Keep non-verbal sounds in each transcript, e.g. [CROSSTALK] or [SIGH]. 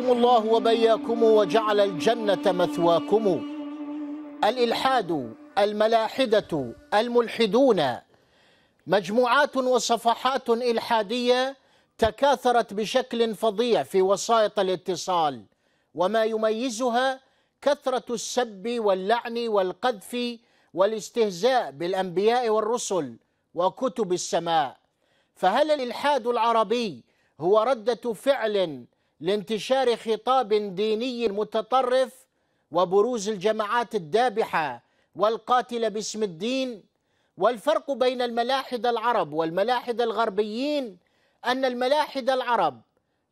وفقكم الله وبياكم وجعل الجنة مثواكم الإلحاد الملاحدة الملحدون مجموعات وصفحات إلحادية تكاثرت بشكل فظيع في وسائط الاتصال وما يميزها كثرة السب واللعن والقذف والاستهزاء بالأنبياء والرسل وكتب السماء فهل الإلحاد العربي هو ردة فعل لانتشار خطاب ديني متطرف وبروز الجماعات الدابحه والقاتله باسم الدين والفرق بين الملاحده العرب والملاحده الغربيين ان الملاحده العرب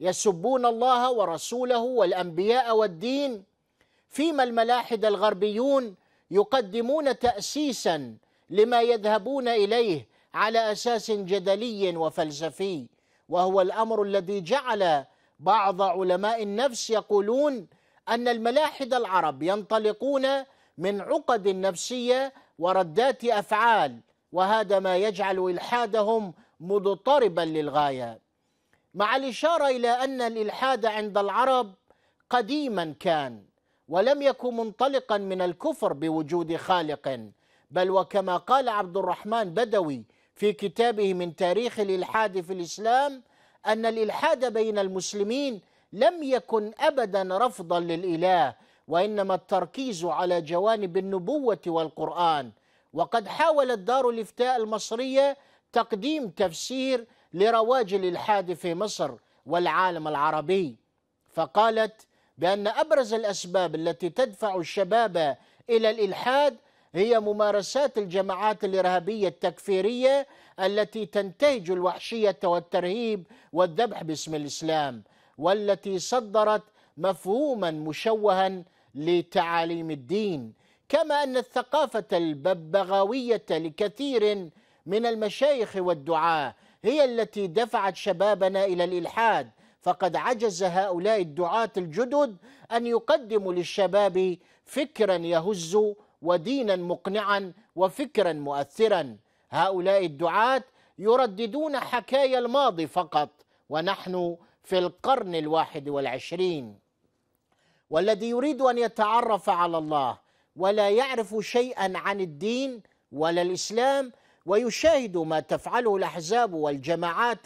يسبون الله ورسوله والانبياء والدين فيما الملاحده الغربيون يقدمون تاسيسا لما يذهبون اليه على اساس جدلي وفلسفي وهو الامر الذي جعل بعض علماء النفس يقولون أن الملاحد العرب ينطلقون من عقد نفسية وردات أفعال وهذا ما يجعل إلحادهم مضطربا للغاية مع الإشارة إلى أن الإلحاد عند العرب قديما كان ولم يكن منطلقا من الكفر بوجود خالق بل وكما قال عبد الرحمن بدوي في كتابه من تاريخ الإلحاد في الإسلام أن الإلحاد بين المسلمين لم يكن أبدا رفضا للإله وإنما التركيز على جوانب النبوة والقرآن وقد حاولت دار الإفتاء المصرية تقديم تفسير لرواج الإلحاد في مصر والعالم العربي فقالت بأن أبرز الأسباب التي تدفع الشباب إلى الإلحاد هي ممارسات الجماعات الارهابيه التكفيريه التي تنتهج الوحشيه والترهيب والذبح باسم الاسلام والتي صدرت مفهوما مشوها لتعاليم الدين كما ان الثقافه الببغاويه لكثير من المشايخ والدعاه هي التي دفعت شبابنا الى الالحاد فقد عجز هؤلاء الدعاه الجدد ان يقدموا للشباب فكرا يهز ودينا مقنعا وفكرا مؤثرا هؤلاء الدعاه يرددون حكايا الماضي فقط ونحن في القرن الواحد والعشرين والذي يريد ان يتعرف على الله ولا يعرف شيئا عن الدين ولا الاسلام ويشاهد ما تفعله الاحزاب والجماعات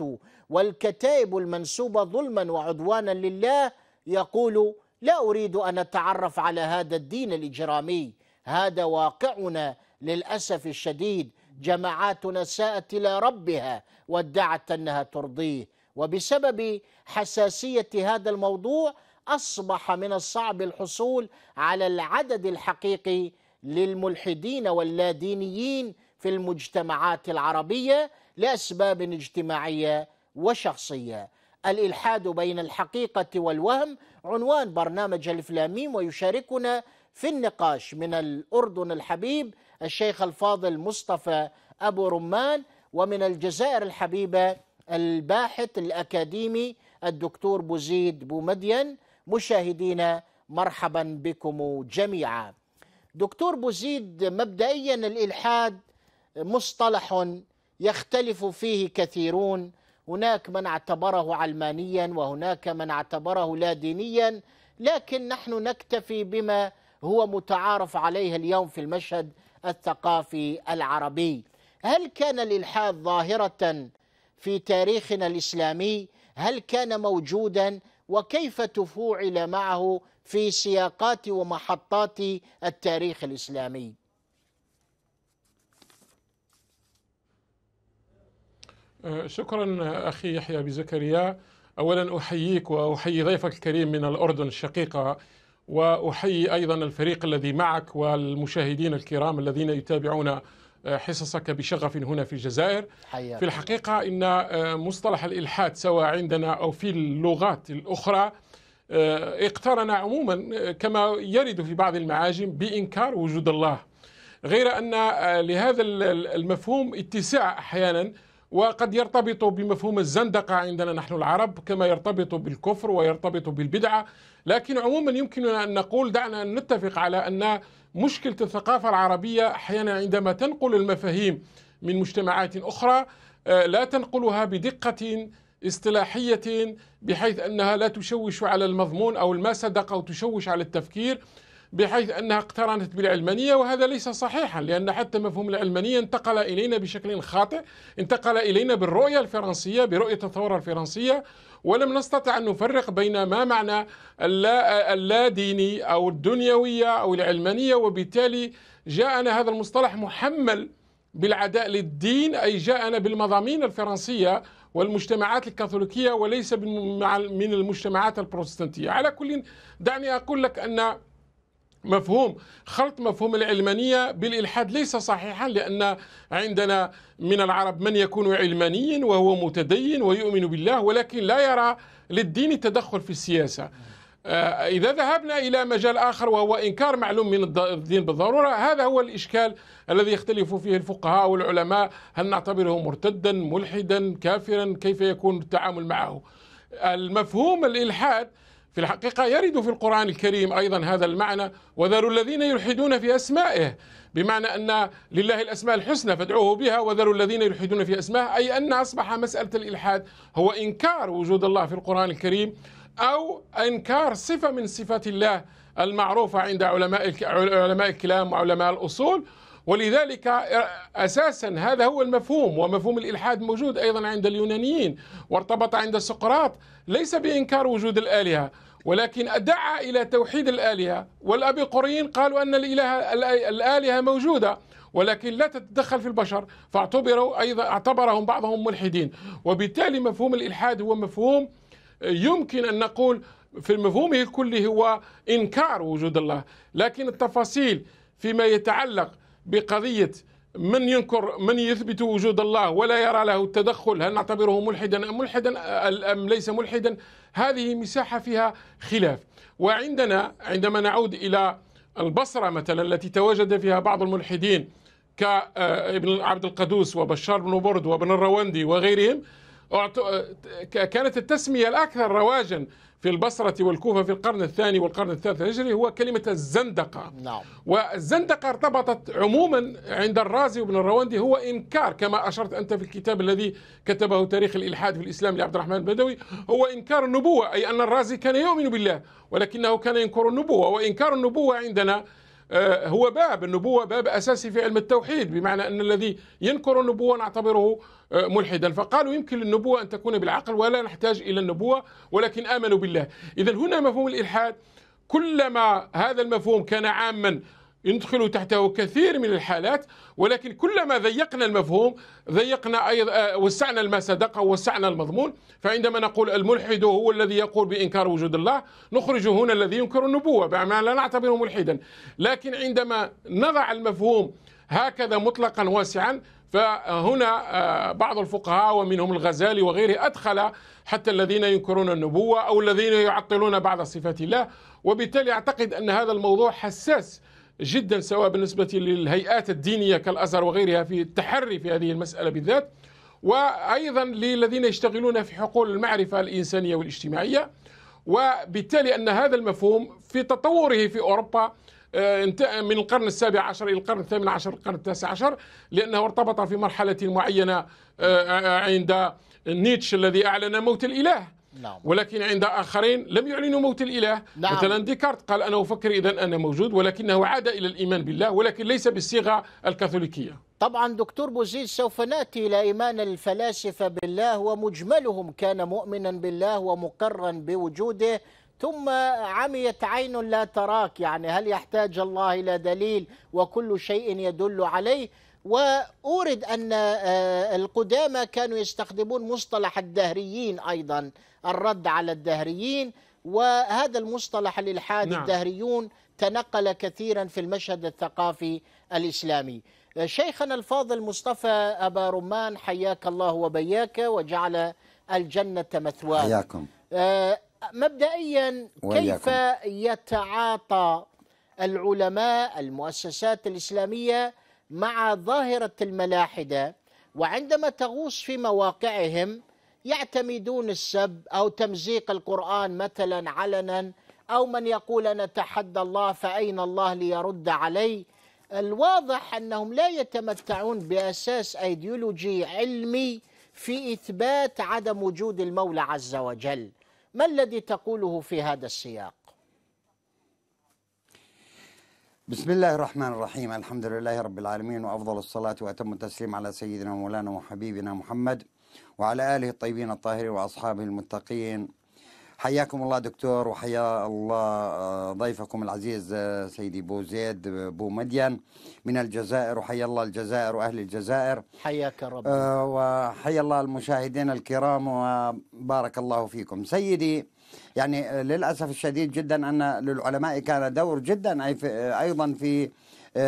والكتائب المنسوبه ظلما وعدوانا لله يقول لا اريد ان اتعرف على هذا الدين الاجرامي هذا واقعنا للأسف الشديد جماعاتنا ساءت إلى ربها وادعت أنها ترضيه وبسبب حساسية هذا الموضوع أصبح من الصعب الحصول على العدد الحقيقي للملحدين واللادينيين في المجتمعات العربية لأسباب اجتماعية وشخصية الإلحاد بين الحقيقة والوهم عنوان برنامج الفلاميم ويشاركنا في النقاش من الأردن الحبيب الشيخ الفاضل مصطفى أبو رمان ومن الجزائر الحبيبة الباحث الأكاديمي الدكتور بوزيد بومدين مشاهدينا مرحبا بكم جميعا دكتور بوزيد مبدئيا الإلحاد مصطلح يختلف فيه كثيرون هناك من اعتبره علمانيا وهناك من اعتبره لا دينيا لكن نحن نكتفي بما هو متعارف عليه اليوم في المشهد الثقافي العربي هل كان الالحاد ظاهره في تاريخنا الاسلامي هل كان موجودا وكيف تفوعل معه في سياقات ومحطات التاريخ الاسلامي أه، شكرا اخي يحيى بزكريا اولا احييك واحيي ضيفك الكريم من الاردن الشقيقه واحيي ايضا الفريق الذي معك والمشاهدين الكرام الذين يتابعون آه، حصصك بشغف هنا في الجزائر حياتي. في الحقيقه ان آه، مصطلح الالحاد سواء عندنا او في اللغات الاخرى آه، اقترن عموما كما يرد في بعض المعاجم بانكار وجود الله غير ان لهذا المفهوم اتساع احيانا وقد يرتبط بمفهوم الزندقه عندنا نحن العرب كما يرتبط بالكفر ويرتبط بالبدعه لكن عموما يمكننا أن نقول دعنا نتفق على أن مشكلة الثقافة العربية أحيانا عندما تنقل المفاهيم من مجتمعات أخرى آه، لا تنقلها بدقة اصطلاحية بحيث أنها لا تشوش على المضمون أو المسدق أو تشوش على التفكير بحيث أنها اقترنت بالعلمانية وهذا ليس صحيحا لأن حتى مفهوم العلمانية انتقل إلينا بشكل خاطئ انتقل إلينا بالرؤية الفرنسية برؤية الثورة الفرنسية ولم نستطع أن نفرق بين ما معنى اللا اللاديني أو الدنيوية أو العلمانية وبالتالي جاءنا هذا المصطلح محمل بالعداء للدين أي جاءنا بالمضامين الفرنسية والمجتمعات الكاثوليكية وليس من المجتمعات البروتستانتية على كل دعني أقول لك أن مفهوم خلط مفهوم العلمانية بالإلحاد ليس صحيحا لأن عندنا من العرب من يكون علمانيا وهو متدين ويؤمن بالله ولكن لا يرى للدين تدخل في السياسة آه، إذا ذهبنا إلى مجال آخر وهو إنكار معلوم من الدين بالضرورة هذا هو الإشكال الذي يختلف فيه الفقهاء والعلماء هل نعتبره مرتدا ملحدا كافرا كيف يكون التعامل معه المفهوم الإلحاد في الحقيقة يرد في القرآن الكريم أيضا هذا المعنى وذروا الذين يلحدون في أسمائه بمعنى أن لله الأسماء الحسنى فادعوه بها وذروا الذين يلحدون في أسمائه أي أن أصبح مسألة الإلحاد هو إنكار وجود الله في القرآن الكريم أو إنكار صفة من صفات الله المعروفة عند علماء علماء الكلام وعلماء الأصول ولذلك آه، أساسا هذا هو المفهوم ومفهوم الإلحاد موجود أيضا عند اليونانيين وارتبط عند سقراط ليس بإنكار وجود الآلهة ولكن دعا إلى توحيد الآلهة والأبيقوريين قالوا أن الإله الآلهة موجودة ولكن لا تتدخل في البشر فاعتبروا أيضا اعتبرهم بعضهم ملحدين وبالتالي مفهوم الإلحاد هو مفهوم آه، يمكن أن نقول في مفهومه كله هو إنكار وجود الله لكن التفاصيل فيما يتعلق بقضيه من ينكر من يثبت وجود الله ولا يرى له التدخل هل نعتبره ملحدا ام ملحدا ام ليس ملحدا هذه مساحه فيها خلاف وعندنا عندما نعود الى البصره مثلا التي تواجد فيها بعض الملحدين كابن آه، عبد القدوس وبشار بن برد وابن الرواندي وغيرهم كانت التسمية الأكثر رواجا في البصرة والكوفة في القرن الثاني والقرن الثالث الهجري هو كلمة الزندقة نعم. والزندقة ارتبطت عموما عند الرازي وابن الرواندي هو إنكار كما أشرت أنت في الكتاب الذي كتبه تاريخ الإلحاد في الإسلام لعبد الرحمن البدوي هو إنكار النبوة أي أن الرازي كان يؤمن بالله ولكنه كان ينكر النبوة وإنكار النبوة عندنا آه، هو باب النبوة باب أساسي في علم التوحيد بمعنى أن الذي ينكر النبوة نعتبره آه، ملحدا فقالوا يمكن للنبوة أن تكون بالعقل ولا نحتاج إلى النبوة ولكن آمنوا بالله إذا هنا مفهوم الإلحاد كلما هذا المفهوم كان عاما يدخل تحته كثير من الحالات ولكن كلما ضيقنا المفهوم ضيقنا ايضا آه، وسعنا المسادقه وسعنا المضمون فعندما نقول الملحد هو الذي يقول بانكار وجود الله نخرج هنا الذي ينكر النبوه بما لا نعتبره ملحدا لكن عندما نضع المفهوم هكذا مطلقا واسعا فهنا آه، بعض الفقهاء ومنهم الغزالي وغيره أدخل حتى الذين ينكرون النبوة أو الذين يعطلون بعض صفات الله وبالتالي أعتقد أن هذا الموضوع حساس جدا سواء بالنسبة للهيئات الدينية كالأزهر وغيرها في التحري في هذه المسألة بالذات وأيضا للذين يشتغلون في حقول المعرفة الإنسانية والاجتماعية وبالتالي أن هذا المفهوم في تطوره في أوروبا آه، من القرن السابع عشر إلى القرن الثامن عشر القرن التاسع عشر لأنه ارتبط في مرحلة معينة آه، آه، عند نيتش الذي أعلن موت الإله نعم. ولكن عند آخرين لم يعلنوا موت الإله نعم. مثلا ديكارت قال أنا أفكر إذا أنا موجود ولكنه عاد إلى الإيمان بالله ولكن ليس بالصيغة الكاثوليكية طبعا دكتور بوزيد سوف ناتي الى ايمان الفلاسفه بالله ومجملهم كان مؤمنا بالله ومقرا بوجوده ثم عميت عين لا تراك يعني هل يحتاج الله الى دليل وكل شيء يدل عليه وأورد أن آه، القدامى كانوا يستخدمون مصطلح الدهريين أيضا الرد على الدهريين وهذا المصطلح الإلحاد نعم. الدهريون تنقل كثيرا في المشهد الثقافي الإسلامي شيخنا الفاضل مصطفى أبا رمان حياك الله وبياك وجعل الجنة مثواه حياكم آه، مبدئيا كيف يتعاطى العلماء المؤسسات الإسلامية مع ظاهرة الملاحدة وعندما تغوص في مواقعهم يعتمدون السب او تمزيق القران مثلا علنا او من يقول انا اتحدى الله فاين الله ليرد علي الواضح انهم لا يتمتعون باساس ايديولوجي علمي في اثبات عدم وجود المولى عز وجل ما الذي تقوله في هذا السياق بسم الله الرحمن الرحيم الحمد لله رب العالمين وأفضل الصلاة وأتم التسليم على سيدنا مولانا وحبيبنا محمد وعلى آله الطيبين الطاهرين وأصحابه المتقين حياكم الله دكتور وحيا الله آه، ضيفكم العزيز آه، سيدي بو زيد آه، بو مدين من الجزائر وحيا الله الجزائر وأهل الجزائر حياك رب وحيا الله المشاهدين الكرام وبارك الله فيكم سيدي يعني للأسف الشديد جدا أن للعلماء كان دور جدا أيضا في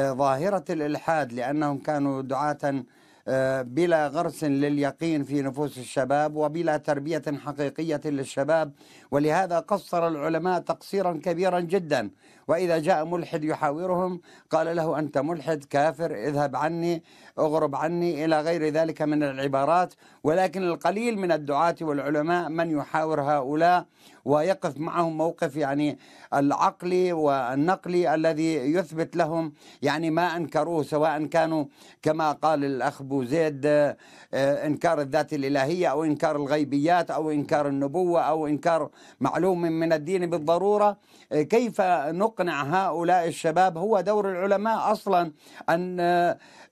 ظاهرة الإلحاد لأنهم كانوا دعاة بلا غرس لليقين في نفوس الشباب وبلا تربية حقيقية للشباب ولهذا قصر العلماء تقصيرا كبيرا جدا وإذا جاء ملحد يحاورهم قال له أنت ملحد كافر اذهب عني اغرب عني إلى غير ذلك من العبارات ولكن القليل من الدعاة والعلماء من يحاور هؤلاء ويقف معهم موقف يعني العقلي والنقلي الذي يثبت لهم يعني ما أنكروه سواء كانوا كما قال الأخ بوزيد آه، إنكار الذات الإلهية أو إنكار الغيبيات أو إنكار النبوة أو إنكار معلوم من الدين بالضرورة آه، كيف نقل يقنع هؤلاء الشباب هو دور العلماء اصلا ان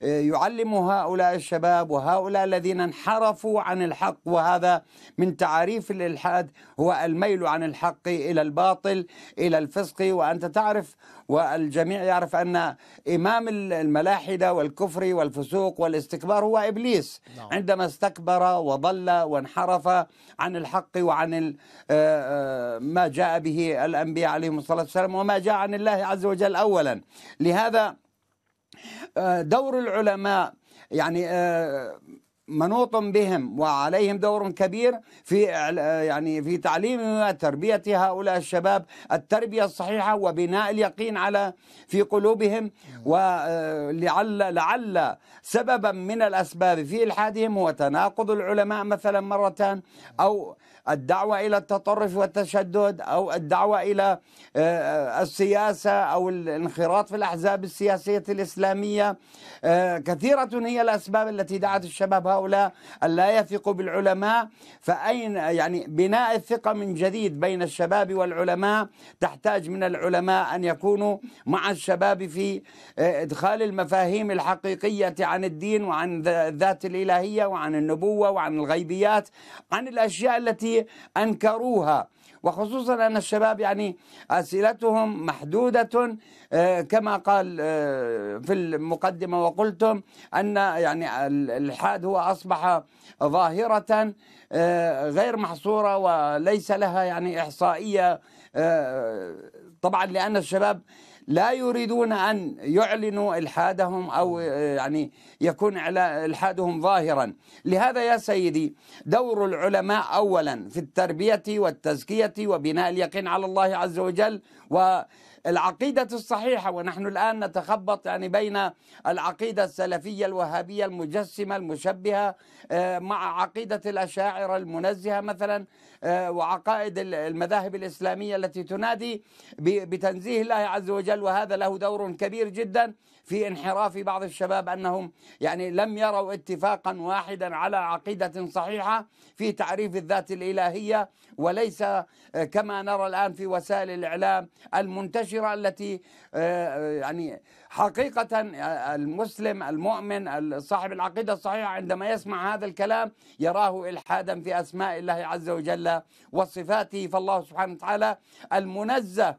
آه، يعلم هؤلاء الشباب وهؤلاء الذين انحرفوا عن الحق وهذا من تعريف الالحاد هو الميل عن الحق الى الباطل الى الفسق وانت تعرف والجميع يعرف ان امام الملاحده والكفر والفسوق والاستكبار هو ابليس نعم. عندما استكبر وضل وانحرف عن الحق وعن آه، آه، ما جاء به الانبياء عليهم الصلاه والسلام وما جاء عن الله عز وجل اولا لهذا آه، دور العلماء يعني آه، منوط بهم وعليهم دور كبير في آه، يعني في تعليم وتربيه هؤلاء الشباب التربيه الصحيحه وبناء اليقين على في قلوبهم ولعل لعل سببا من الاسباب في الحادهم هو تناقض العلماء مثلا مرتان او الدعوة إلى التطرف والتشدد أو الدعوة إلى آه، آه، السياسة أو الانخراط في الأحزاب السياسية الإسلامية آه، كثيرة هي الأسباب التي دعت الشباب هؤلاء أن لا يثقوا بالعلماء فأين يعني بناء الثقة من جديد بين الشباب والعلماء تحتاج من العلماء أن يكونوا مع الشباب في إدخال المفاهيم الحقيقية عن الدين وعن الذات الإلهية وعن النبوة وعن الغيبيات عن الأشياء التي أنكروها وخصوصا أن الشباب يعني أسئلتهم محدودة آه، كما قال آه، في المقدمة وقلتم أن يعني الإلحاد هو أصبح ظاهرة آه، غير محصورة وليس لها يعني إحصائية طبعا لأن الشباب لا يريدون أن يعلنوا إلحادهم أو آه، يعني يكون إلحادهم ظاهرا لهذا يا سيدي دور العلماء أولا في التربية والتزكية وبناء اليقين على الله عز وجل و العقيدة الصحيحة ونحن الآن نتخبط يعني بين العقيدة السلفية الوهابية المجسمة المشبهة آه، مع عقيدة الأشاعرة المنزهة مثلا آه، وعقائد المذاهب الإسلامية التي تنادي بتنزيه الله عز وجل وهذا له دور كبير جدا في انحراف بعض الشباب أنهم يعني لم يروا اتفاقا واحدا على عقيدة صحيحة في تعريف الذات الإلهية وليس آه، كما نرى الآن في وسائل الإعلام المنتشرة التي آه، آه، يعني حقيقة المسلم المؤمن صاحب العقيدة الصحيحة عندما يسمع هذا الكلام يراه إلحادا في أسماء الله عز وجل وصفاته فالله سبحانه وتعالى المنزه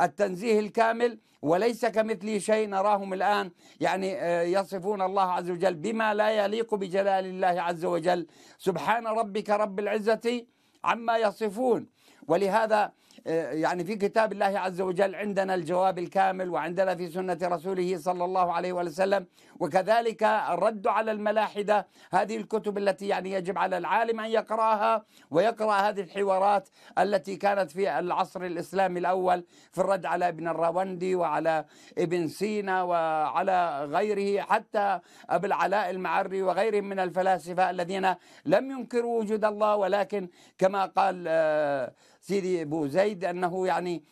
التنزيه الكامل وليس كمثله شيء نراهم الآن يعني يصفون الله عز وجل بما لا يليق بجلال الله عز وجل سبحان ربك رب العزة عما يصفون ولهذا آه، يعني في كتاب الله عز وجل عندنا الجواب الكامل وعندنا في سنة رسوله صلى الله عليه وسلم وكذلك الرد على الملاحدة هذه الكتب التي يعني يجب على العالم أن يقرأها ويقرأ هذه الحوارات التي كانت في العصر الإسلامي الأول في الرد على ابن الراوندي وعلى ابن سينا وعلى غيره حتى أبو العلاء المعري وغيرهم من الفلاسفة الذين لم ينكروا وجود الله ولكن كما قال آه، سيدي زيد أنه يعني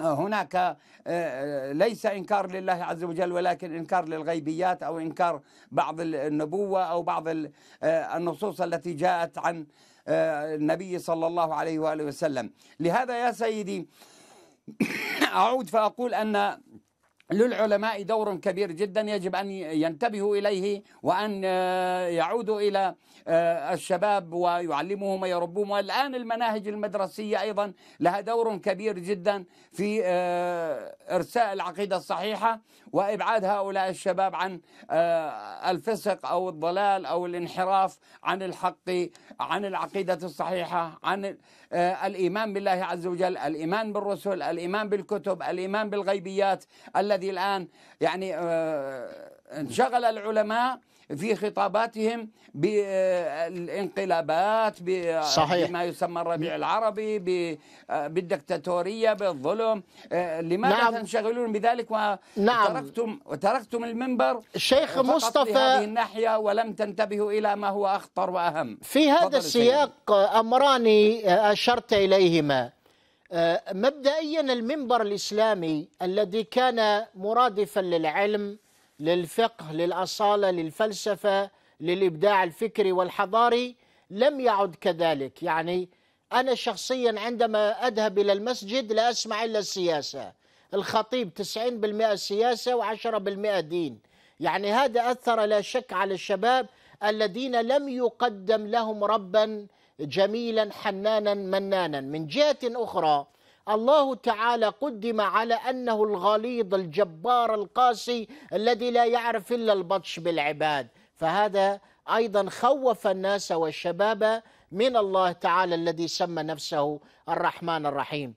آه، هناك آه، آه، ليس انكار لله عز وجل ولكن انكار للغيبيات او انكار بعض النبوه او بعض النصوص التي جاءت عن النبي صلى الله عليه واله وسلم لهذا يا سيدي [COUGHS] اعود فاقول ان للعلماء دور كبير جدا يجب ان ينتبهوا اليه وان آه، يعودوا الى آه، الشباب ويعلمهم ويربوهم والان المناهج المدرسيه ايضا لها دور كبير جدا في آه، ارساء العقيده الصحيحه وابعاد هؤلاء الشباب عن الفسق او الضلال او الانحراف عن الحق عن العقيده الصحيحه عن الايمان بالله عز وجل الايمان بالرسل الايمان بالكتب الايمان بالغيبيات التي الذي الآن يعني آه، انشغل العلماء في خطاباتهم بالانقلابات صحيح. بما يسمى الربيع العربي آه، بالدكتاتورية بالظلم آه، لماذا نعم. تنشغلون بذلك وتركتم نعم. وتركتم المنبر الشيخ مصطفى هذه الناحية ولم تنتبهوا إلى ما هو أخطر وأهم في هذا السياق أمران أشرت إليهما آه، مبدئيا المنبر الإسلامي الذي كان مرادفا للعلم للفقه للأصالة للفلسفة للإبداع الفكري والحضاري لم يعد كذلك يعني أنا شخصيا عندما أذهب إلى المسجد لا أسمع إلا السياسة الخطيب 90% سياسة و10% دين يعني هذا أثر لا شك على الشباب الذين لم يقدم لهم ربا جميلا حنانا منانا من جهة أخرى الله تعالى قدم على أنه الغليظ الجبار القاسي الذي لا يعرف إلا البطش بالعباد فهذا أيضا خوف الناس والشباب من الله تعالى الذي سمى نفسه الرحمن الرحيم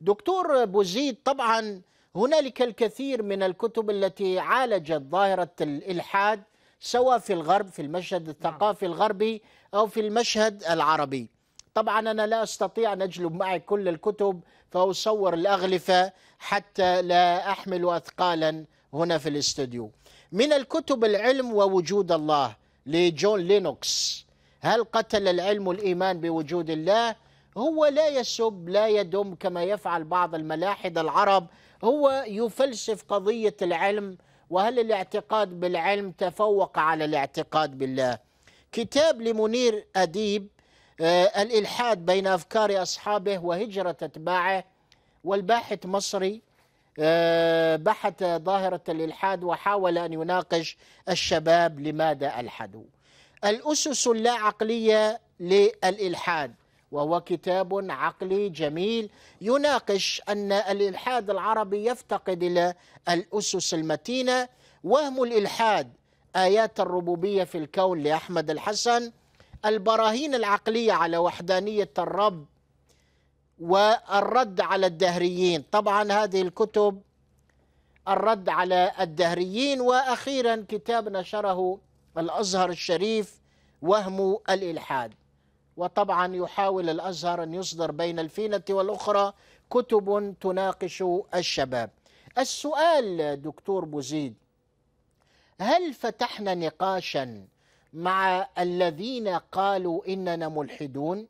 دكتور بوزيد طبعا هنالك الكثير من الكتب التي عالجت ظاهرة الإلحاد سواء في الغرب في المشهد نعم. الثقافي الغربي أو في المشهد العربي طبعا أنا لا أستطيع أن أجلب معي كل الكتب فأصور الأغلفة حتى لا أحمل أثقالا هنا في الاستوديو من الكتب العلم ووجود الله لجون لينوكس هل قتل العلم الإيمان بوجود الله؟ هو لا يسب لا يدم كما يفعل بعض الملاحدة العرب هو يفلسف قضية العلم وهل الاعتقاد بالعلم تفوق على الاعتقاد بالله كتاب لمنير أديب آه، الإلحاد بين أفكار أصحابه وهجرة أتباعه والباحث مصري آه، بحث ظاهرة الإلحاد وحاول أن يناقش الشباب لماذا ألحدوا الأسس اللا عقلية للإلحاد وهو كتاب عقلي جميل يناقش أن الإلحاد العربي يفتقد إلى الأسس المتينة وهم الإلحاد آيات الربوبية في الكون لأحمد الحسن البراهين العقلية على وحدانية الرب والرد على الدهريين طبعا هذه الكتب الرد على الدهريين واخيرا كتاب نشره الازهر الشريف وهم الالحاد وطبعا يحاول الازهر ان يصدر بين الفينه والاخرى كتب تناقش الشباب. السؤال دكتور بوزيد هل فتحنا نقاشا مع الذين قالوا اننا ملحدون؟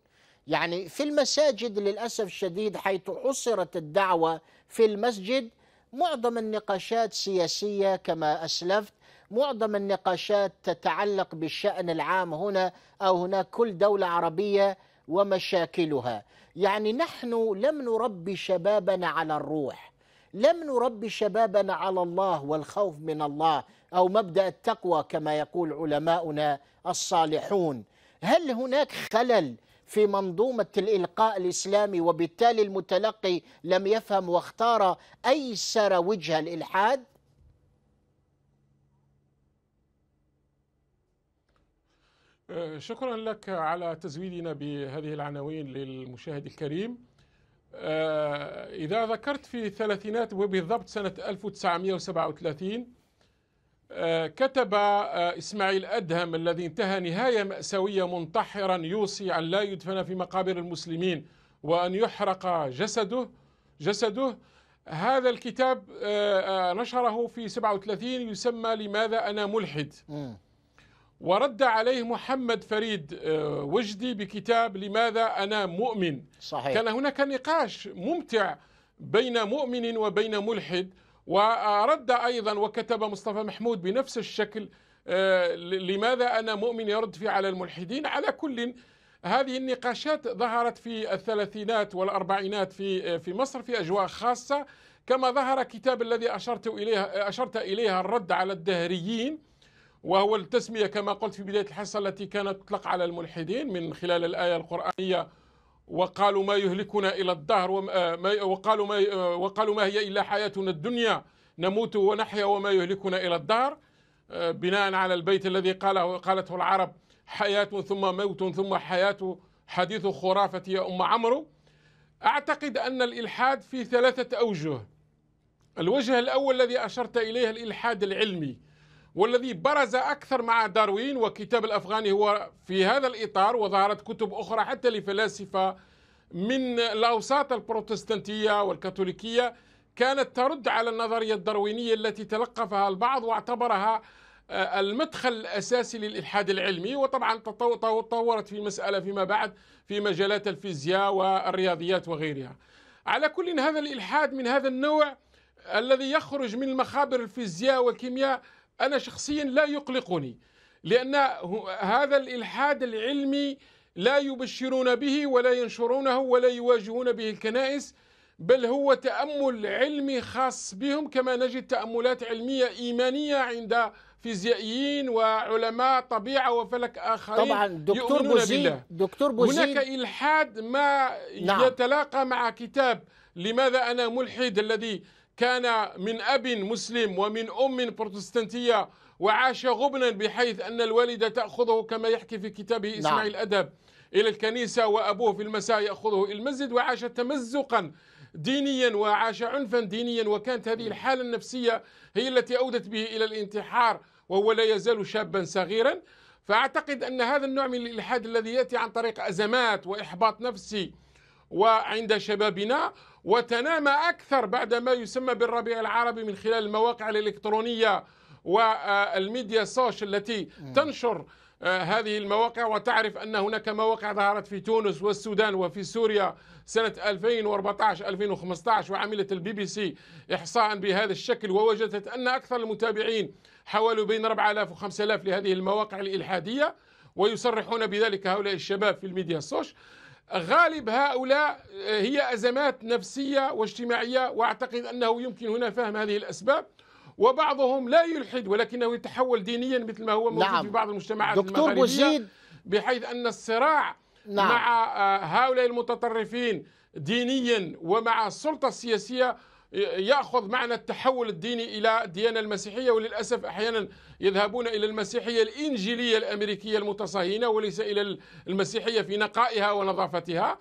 يعني في المساجد للاسف الشديد حيث حصرت الدعوه في المسجد معظم النقاشات سياسيه كما اسلفت معظم النقاشات تتعلق بالشأن العام هنا أو هناك كل دولة عربية ومشاكلها يعني نحن لم نربي شبابنا على الروح لم نربي شبابنا على الله والخوف من الله أو مبدأ التقوى كما يقول علماؤنا الصالحون هل هناك خلل في منظومة الإلقاء الإسلامي وبالتالي المتلقي لم يفهم واختار أيسر وجه الإلحاد آه، شكرا لك على تزويدنا بهذه العناوين للمشاهد الكريم آه، إذا ذكرت في الثلاثينات وبالضبط سنة 1937 آه، كتب إسماعيل أدهم الذي انتهى نهاية مأساوية منتحرا يوصي أن لا يدفن في مقابر المسلمين وأن يحرق جسده جسده هذا الكتاب نشره في 37 يسمى لماذا أنا ملحد ورد عليه محمد فريد آه، وجدي بكتاب لماذا أنا مؤمن صحيح. كان هناك نقاش ممتع بين مؤمن وبين ملحد ورد أيضا وكتب مصطفى محمود بنفس الشكل آه، لماذا أنا مؤمن يرد في على الملحدين على كل هذه النقاشات ظهرت في الثلاثينات والأربعينات في آه، في مصر في أجواء خاصة كما ظهر كتاب الذي أشرت إليه أشرت إليها الرد على الدهريين وهو التسمية كما قلت في بداية الحصة التي كانت تطلق على الملحدين من خلال الآية القرآنية وقالوا ما يهلكنا إلى الدهر آه، وقالوا ما آه، وقالوا ما هي إلا حياتنا الدنيا نموت ونحيا وما يهلكنا إلى الدهر آه، بناء على البيت الذي قاله قالته العرب حياة ثم موت ثم حياة حديث خرافة يا أم عمرو أعتقد أن الإلحاد في ثلاثة أوجه الوجه الأول الذي أشرت إليه الإلحاد العلمي والذي برز أكثر مع داروين وكتاب الأفغاني هو في هذا الإطار وظهرت كتب أخرى حتى لفلاسفة من الأوساط البروتستانتية والكاثوليكية كانت ترد على النظرية الداروينية التي تلقفها البعض واعتبرها آه، المدخل الأساسي للإلحاد العلمي وطبعا تطورت في المسألة فيما بعد في مجالات الفيزياء والرياضيات وغيرها على كل هذا الإلحاد من هذا النوع الذي يخرج من مخابر الفيزياء والكيمياء أنا شخصيا لا يقلقني لأن هذا الإلحاد العلمي لا يبشرون به ولا ينشرونه ولا يواجهون به الكنائس بل هو تأمل علمي خاص بهم كما نجد تأملات علمية إيمانية عند فيزيائيين وعلماء طبيعة وفلك آخرين طبعا دكتور بوزيد دكتور بوزيد هناك إلحاد ما نعم. يتلاقى مع كتاب لماذا أنا ملحد الذي كان من أب مسلم ومن أم بروتستانتية وعاش غبنا بحيث أن الوالدة تأخذه كما يحكي في كتابه نعم. إسماعيل نعم. أدب إلى الكنيسة وأبوه في المساء يأخذه إلى المسجد وعاش تمزقا دينيا وعاش عنفا دينيا وكانت هذه الحالة النفسية هي التي أودت به إلى الانتحار وهو لا يزال شابا صغيرا فأعتقد أن هذا النوع من الإلحاد الذي يأتي عن طريق أزمات وإحباط نفسي وعند شبابنا وتنامى أكثر بعد ما يسمى بالربيع العربي من خلال المواقع الإلكترونية والميديا السوشيال التي تنشر آه، هذه المواقع وتعرف أن هناك مواقع ظهرت في تونس والسودان وفي سوريا سنة 2014-2015 وعملت البي بي سي إحصاء بهذا الشكل ووجدت أن أكثر المتابعين حوالي بين 4000 و 5000 لهذه المواقع الإلحادية ويصرحون بذلك هؤلاء الشباب في الميديا السوشيال غالب هؤلاء آه، هي أزمات نفسية واجتماعية وأعتقد أنه يمكن هنا فهم هذه الأسباب وبعضهم لا يلحد ولكنه يتحول دينيا مثل ما هو موجود نعم. في بعض المجتمعات دكتور بوزيد بحيث أن الصراع نعم. مع آه، هؤلاء المتطرفين دينيا ومع السلطة السياسية ياخذ معنى التحول الديني الى الديانه المسيحيه وللاسف احيانا يذهبون الى المسيحيه الانجيليه الامريكيه المتصهينه وليس الى المسيحيه في نقائها ونظافتها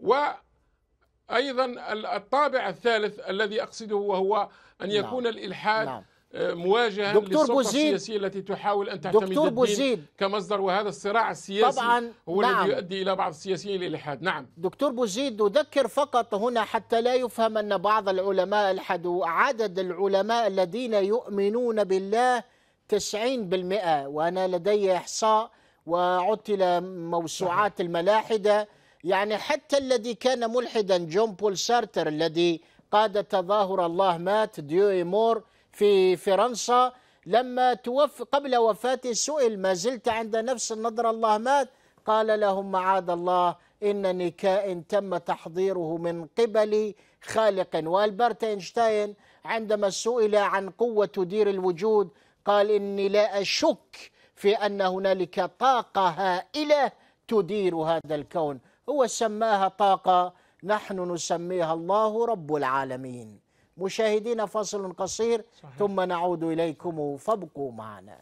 وايضا الطابع الثالث الذي اقصده وهو ان نعم. يكون الالحاد نعم. مواجهه دكتور بوزيد السياسيه التي تحاول ان تعتمد دكتور بوزيد كمصدر وهذا الصراع السياسي طبعا هو نعم الذي يؤدي الى بعض السياسيين للالحاد نعم دكتور بوزيد اذكر فقط هنا حتى لا يفهم ان بعض العلماء الحدوا عدد العلماء الذين يؤمنون بالله 90% وانا لدي احصاء وعتل موسوعات نعم. الملاحده يعني حتى الذي كان ملحدا جون بول سارتر الذي قاد تظاهر الله مات ديو مور في فرنسا لما توفي قبل وفاته سئل ما زلت عند نفس النظرة الله مات قال لهم معاذ الله إنني كائن تم تحضيره من قبل خالق والبرت اينشتاين عندما سئل عن قوة تدير الوجود قال إني لا أشك في أن هنالك طاقة هائلة تدير هذا الكون هو سماها طاقة نحن نسميها الله رب العالمين مشاهدين فاصل قصير صحيح. ثم نعود إليكم فابقوا معنا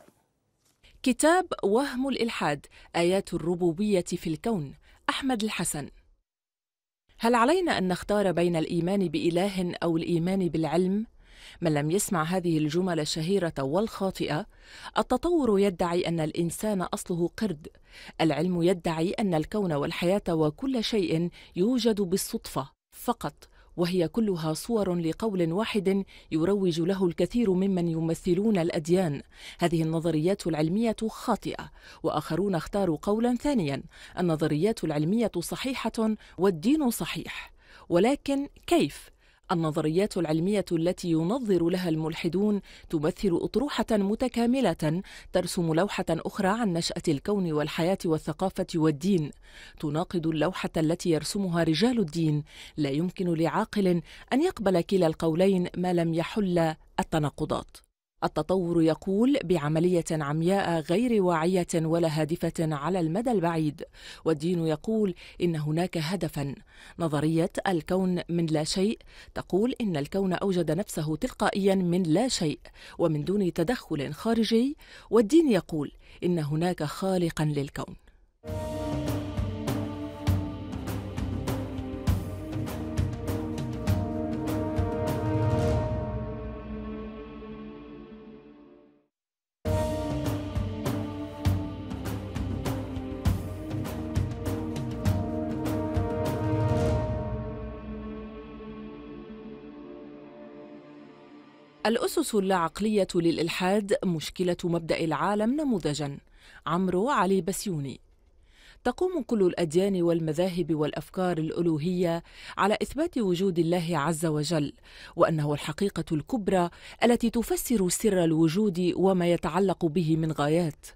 كتاب وهم الإلحاد آيات الربوبية في الكون أحمد الحسن هل علينا أن نختار بين الإيمان بإله أو الإيمان بالعلم؟ من لم يسمع هذه الجمل الشهيرة والخاطئة، التطور يدعي أن الإنسان أصله قرد، العلم يدعي أن الكون والحياة وكل شيء يوجد بالصدفة فقط، وهي كلها صور لقول واحد يروج له الكثير ممن يمثلون الاديان هذه النظريات العلميه خاطئه واخرون اختاروا قولا ثانيا النظريات العلميه صحيحه والدين صحيح ولكن كيف النظريات العلمية التي ينظر لها الملحدون تمثل أطروحة متكاملة ترسم لوحة أخرى عن نشأة الكون والحياة والثقافة والدين تناقض اللوحة التي يرسمها رجال الدين لا يمكن لعاقل أن يقبل كلا القولين ما لم يحل التناقضات التطور يقول بعملية عمياء غير واعية ولا هادفة على المدى البعيد والدين يقول إن هناك هدفا نظرية الكون من لا شيء تقول إن الكون أوجد نفسه تلقائيا من لا شيء ومن دون تدخل خارجي والدين يقول إن هناك خالقا للكون الأسس اللاعقلية للإلحاد مشكلة مبدأ العالم نموذجا عمرو علي بسيوني تقوم كل الأديان والمذاهب والأفكار الألوهية على إثبات وجود الله عز وجل وأنه الحقيقة الكبرى التي تفسر سر الوجود وما يتعلق به من غايات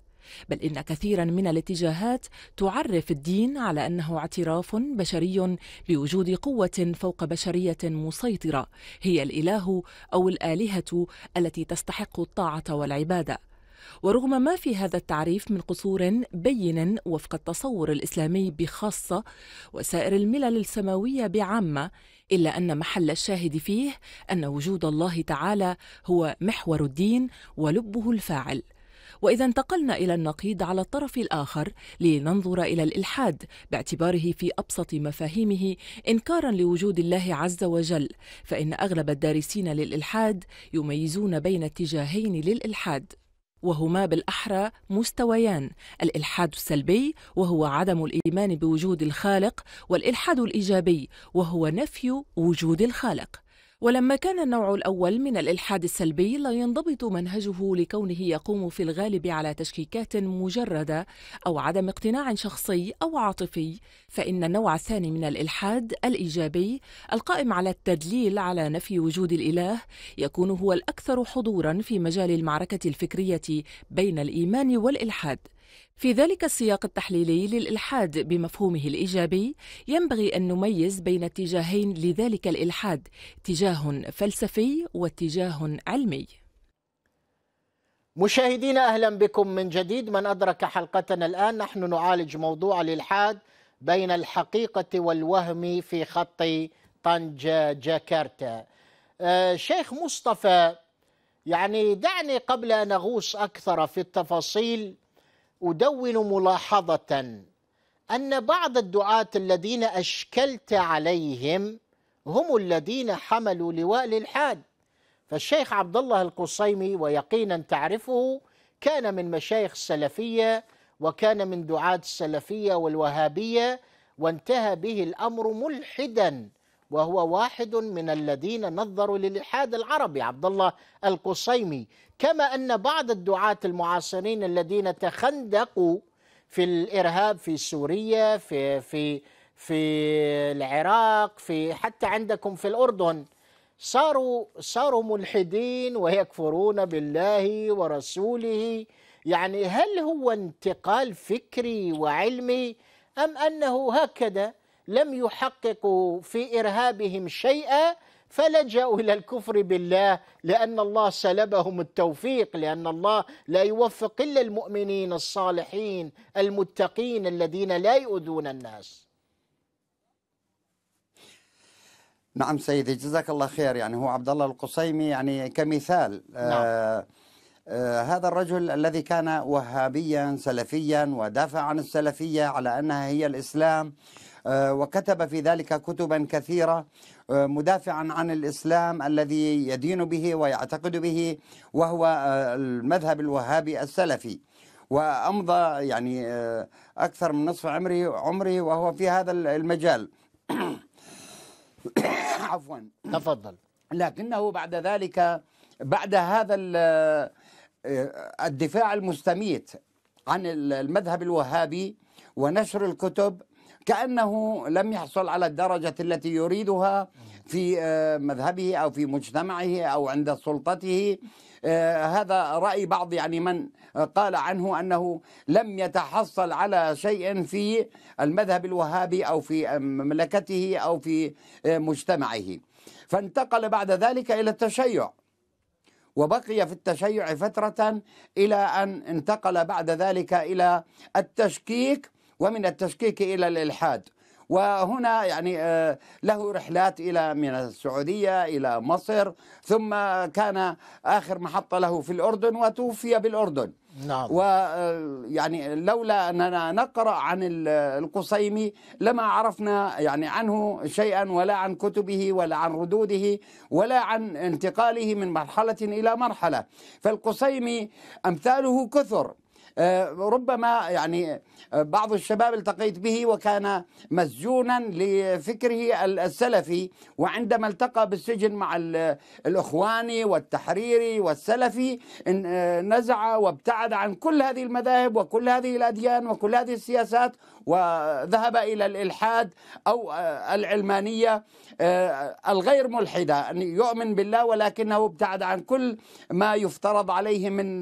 بل إن كثيرا من الاتجاهات تعرف الدين على أنه اعتراف بشري بوجود قوة فوق بشرية مسيطرة هي الإله أو الآلهة التي تستحق الطاعة والعبادة ورغم ما في هذا التعريف من قصور بين وفق التصور الاسلامي بخاصه وسائر الملل السماويه بعامه الا ان محل الشاهد فيه ان وجود الله تعالى هو محور الدين ولبه الفاعل وإذا انتقلنا إلى النقيض على الطرف الآخر لننظر إلى الإلحاد باعتباره في أبسط مفاهيمه إنكارا لوجود الله عز وجل فإن أغلب الدارسين للإلحاد يميزون بين اتجاهين للإلحاد وهما بالأحرى مستويان الإلحاد السلبي وهو عدم الإيمان بوجود الخالق والإلحاد الإيجابي وهو نفي وجود الخالق ولما كان النوع الأول من الإلحاد السلبي لا ينضبط منهجه لكونه يقوم في الغالب على تشكيكات مجردة أو عدم اقتناع شخصي أو عاطفي فإن النوع الثاني من الإلحاد الإيجابي القائم على التدليل على نفي وجود الإله يكون هو الأكثر حضورا في مجال المعركة الفكرية بين الإيمان والإلحاد في ذلك السياق التحليلي للإلحاد بمفهومه الإيجابي ينبغي أن نميز بين اتجاهين لذلك الإلحاد اتجاه فلسفي واتجاه علمي مشاهدينا أهلا بكم من جديد من أدرك حلقتنا الآن نحن نعالج موضوع الإلحاد بين الحقيقة والوهم في خط طنجة جاكرتا أه شيخ مصطفى يعني دعني قبل أن أغوص أكثر في التفاصيل أدون ملاحظة أن بعض الدعاة الذين أشكلت عليهم هم الذين حملوا لواء الإلحاد فالشيخ عبد الله القصيمي ويقينا تعرفه كان من مشايخ السلفية وكان من دعاة السلفية والوهابية وانتهى به الأمر ملحدا وهو واحد من الذين نظروا للإلحاد العربي عبد الله القصيمي كما أن بعض الدعاة المعاصرين الذين تخندقوا في الإرهاب في سوريا في في في العراق في حتى عندكم في الأردن صاروا صاروا ملحدين ويكفرون بالله ورسوله يعني هل هو انتقال فكري وعلمي أم أنه هكذا لم يحققوا في إرهابهم شيئا فلجأوا إلى الكفر بالله لأن الله سلبهم التوفيق لأن الله لا يوفق إلا المؤمنين الصالحين المتقين الذين لا يؤذون الناس نعم سيدي جزاك الله خير يعني هو عبد الله القصيمي يعني كمثال نعم. آه آه هذا الرجل الذي كان وهابيا سلفيا ودافع عن السلفية على أنها هي الإسلام آه، وكتب في ذلك كتبا كثيرة آه، مدافعا عن الإسلام الذي يدين به ويعتقد به وهو آه، المذهب الوهابي السلفي وأمضى يعني أكثر من نصف عمري عمري وهو في هذا المجال [COUGHS] عفوا تفضل لكنه بعد ذلك بعد هذا الدفاع المستميت عن المذهب الوهابي ونشر الكتب كأنه لم يحصل على الدرجة التي يريدها في آه، مذهبه أو في مجتمعه أو عند سلطته آه، هذا رأي بعض يعني من قال عنه أنه لم يتحصل على شيء في المذهب الوهابي أو في آه، مملكته أو في مجتمعه فانتقل بعد ذلك إلى التشيع وبقي في التشيع فترة إلى أن انتقل بعد ذلك إلى التشكيك ومن التشكيك إلى الإلحاد وهنا يعني آه، له رحلات الى من السعوديه الى مصر ثم كان اخر محطه له في الاردن وتوفي بالاردن نعم ويعني آه، لولا اننا نقرا عن القصيمي لما عرفنا يعني عنه شيئا ولا عن كتبه ولا عن ردوده ولا عن انتقاله من مرحله الى مرحله فالقصيمي امثاله كثر آه، ربما يعني آه، بعض الشباب التقيت به وكان مسجونا لفكره السلفي وعندما التقى بالسجن مع الإخواني والتحريري والسلفي آه، نزع وابتعد عن كل هذه المذاهب وكل هذه الأديان وكل هذه السياسات وذهب إلى الإلحاد أو العلمانية الغير ملحدة أن يؤمن بالله ولكنه ابتعد عن كل ما يفترض عليه من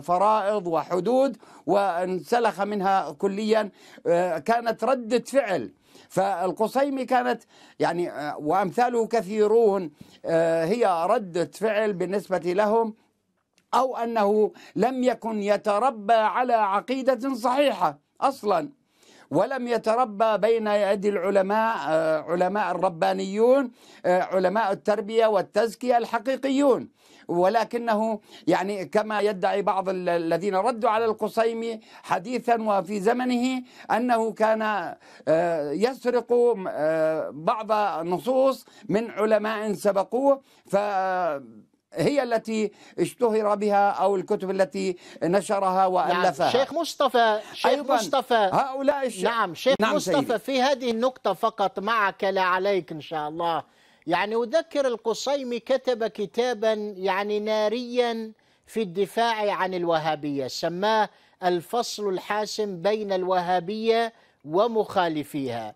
فرائض وحدود وانسلخ منها كليا آه، كانت ردة فعل فالقصيمي كانت يعني آه، وامثاله كثيرون آه، هي رده فعل بالنسبه لهم او انه لم يكن يتربى على عقيده صحيحه اصلا ولم يتربى بين يدي العلماء علماء الربانيون علماء التربيه والتزكيه الحقيقيون ولكنه يعني كما يدعي بعض الذين ردوا على القصيمي حديثا وفي زمنه أنه كان آه، يسرق آه، بعض نصوص من علماء سبقوه ف هي التي اشتهر بها او الكتب التي نشرها نعم. والفها نعم. شيخ مصطفى شيخ أيضا مصطفى هؤلاء الشيخ نعم شيخ نعم مصطفى سيدي. في هذه النقطه فقط معك لا عليك ان شاء الله يعني أذكر القصيمي كتب كتابا يعني ناريا في الدفاع عن الوهابية سماه الفصل الحاسم بين الوهابية ومخالفيها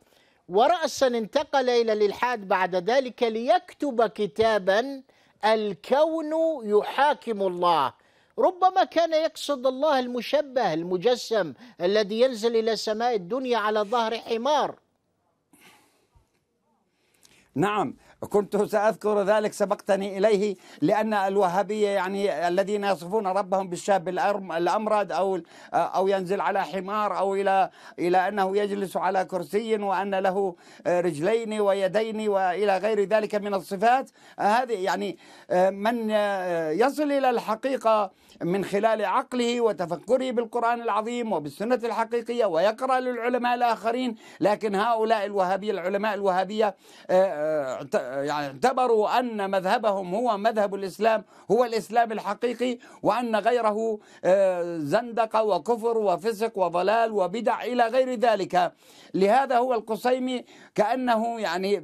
ورأسا انتقل إلى الإلحاد بعد ذلك ليكتب كتابا الكون يحاكم الله ربما كان يقصد الله المشبه المجسم الذي ينزل إلى سماء الدنيا على ظهر حمار نعم كنت سأذكر ذلك سبقتني إليه لأن الوهابية يعني الذين يصفون ربهم بالشاب الأمرد أو أو ينزل على حمار أو إلى إلى أنه يجلس على كرسي وأن له رجلين ويدين وإلى غير ذلك من الصفات هذه يعني من يصل إلى الحقيقة من خلال عقله وتفكره بالقرآن العظيم وبالسنة الحقيقية ويقرأ للعلماء الآخرين لكن هؤلاء الوهابية العلماء الوهابية آه، آه، يعني اعتبروا أن مذهبهم هو مذهب الإسلام هو الإسلام الحقيقي وأن غيره آه، زندقة وكفر وفسق وضلال وبدع إلى غير ذلك لهذا هو القصيمي كأنه يعني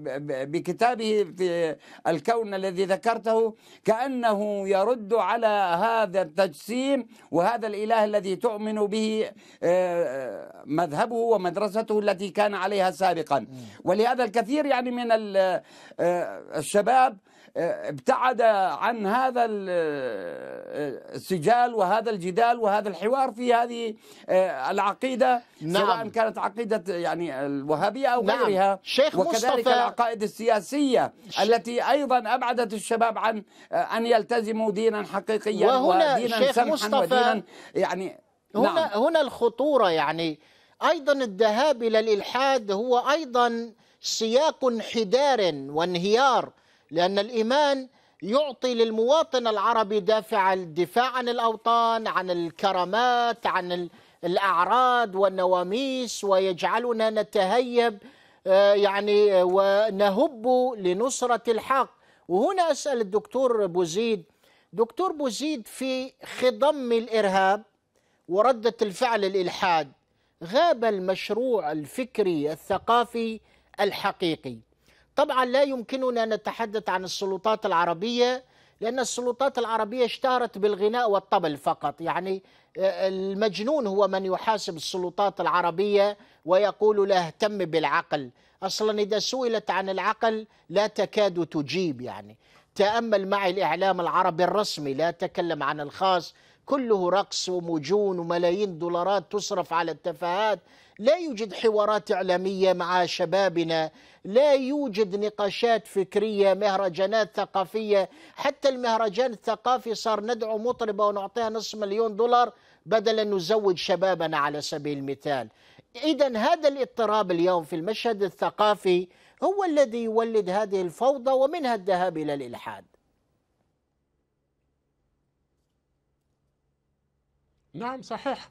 بكتابه في الكون الذي ذكرته كأنه يرد على هذا التجسيم وهذا الإله الذي تؤمن به آه، مذهبه ومدرسته التي كان عليها سابقا ولهذا الكثير يعني من آه، الشباب ابتعد عن هذا السجال وهذا الجدال وهذا الحوار في هذه آه، العقيدة نعم. سواء كانت عقيدة يعني الوهابية أو نعم. غيرها شيخ وكذلك مصطفى العقائد السياسية ش... التي أيضا أبعدت الشباب عن آه، أن يلتزموا دينا حقيقيا وهنا ودينا شيخ سمحا مصطفى ودينا يعني هنا نعم. هنا الخطورة يعني أيضا الذهاب إلى الإلحاد هو أيضا سياق انحدار وانهيار لأن الإيمان يعطي للمواطن العربي دافع الدفاع عن الأوطان عن الكرامات عن الأعراض والنواميس ويجعلنا نتهيب آه، يعني آه، ونهب لنصرة الحق وهنا أسأل الدكتور بوزيد دكتور بوزيد في خضم الإرهاب وردة الفعل الإلحاد غاب المشروع الفكري الثقافي الحقيقي طبعا لا يمكننا أن نتحدث عن السلطات العربية لأن السلطات العربية اشتهرت بالغناء والطبل فقط يعني آه، المجنون هو من يحاسب السلطات العربية ويقول له اهتم بالعقل أصلا إذا سئلت عن العقل لا تكاد تجيب يعني تأمل معي الإعلام العربي الرسمي لا تكلم عن الخاص كله رقص ومجون وملايين دولارات تصرف على التفاهات لا يوجد حوارات إعلامية مع شبابنا لا يوجد نقاشات فكرية مهرجانات ثقافية حتى المهرجان الثقافي صار ندعو مطربة ونعطيها نصف مليون دولار بدل أن نزوج شبابنا على سبيل المثال إذا هذا الاضطراب اليوم في المشهد الثقافي هو الذي يولد هذه الفوضى ومنها الذهاب إلى الإلحاد نعم صحيح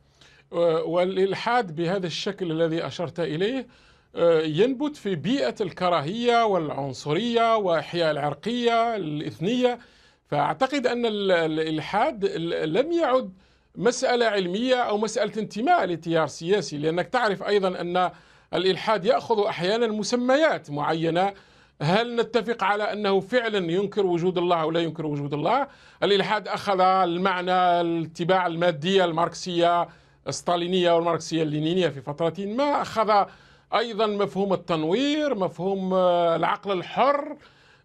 آه، والإلحاد بهذا الشكل الذي أشرت إليه آه، ينبت في بيئة الكراهية والعنصرية وإحياء العرقية الإثنية فأعتقد أن الإلحاد لم يعد مسألة علمية أو مسألة انتماء لتيار سياسي لأنك تعرف أيضا أن الإلحاد يأخذ أحيانا مسميات معينة هل نتفق على أنه فعلا ينكر وجود الله أو لا ينكر وجود الله الإلحاد أخذ المعنى الاتباع المادية الماركسية الستالينيه والماركسيه اللينينيه في فتره ما اخذ ايضا مفهوم التنوير مفهوم آه، العقل الحر